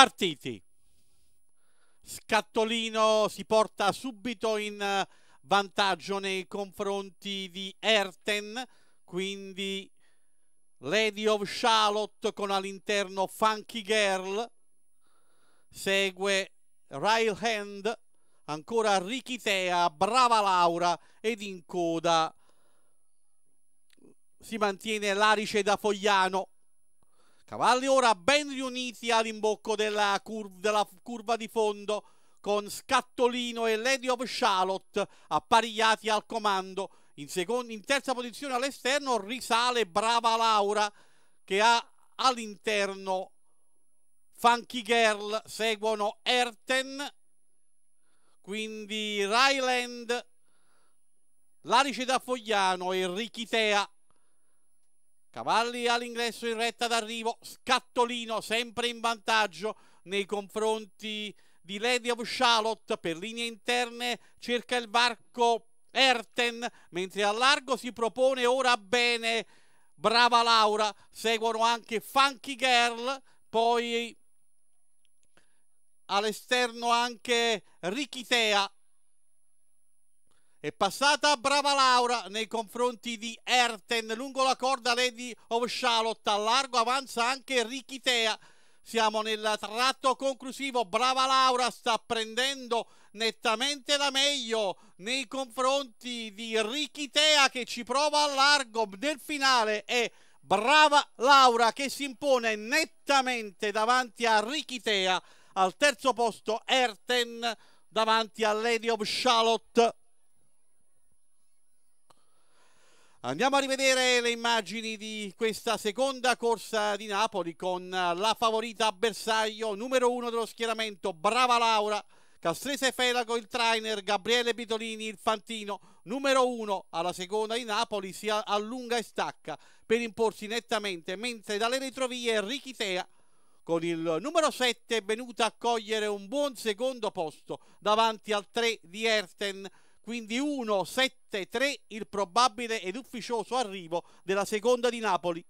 partiti. Scattolino si porta subito in eh, vantaggio nei confronti di Erten, quindi Lady of Charlotte con all'interno Funky Girl, segue Ryle Hand, ancora Richitea, Brava Laura ed in coda si mantiene l'arice da Fogliano Cavalli ora ben riuniti all'imbocco della, curva, della curva di fondo con Scattolino e Lady of Charlotte apparigliati al comando. In, seconda, in terza posizione all'esterno risale Brava Laura che ha all'interno Funky Girl, seguono Erten, quindi Ryland, Larice da Fogliano e Richitea Cavalli all'ingresso in retta d'arrivo, Scattolino sempre in vantaggio nei confronti di Lady of Charlotte per linee interne cerca il varco Erten mentre a largo si propone ora bene Brava Laura seguono anche Funky Girl poi all'esterno anche Richitea è passata brava Laura nei confronti di Erten, lungo la corda Lady of Charlotte, a largo avanza anche Richitea. Siamo nel tratto conclusivo, brava Laura sta prendendo nettamente la meglio nei confronti di Richitea che ci prova a largo nel finale e brava Laura che si impone nettamente davanti a Richitea al terzo posto Erten davanti a Lady of Charlotte Andiamo a rivedere le immagini di questa seconda corsa di Napoli con la favorita bersaglio numero uno dello schieramento, brava Laura, Castrese Felago il trainer, Gabriele Bitolini il fantino, numero uno alla seconda di Napoli si allunga e stacca per imporsi nettamente, mentre dalle retrovie Richitea con il numero 7 è venuta a cogliere un buon secondo posto davanti al 3 di Erten quindi 1-7-3 il probabile ed ufficioso arrivo della seconda di Napoli.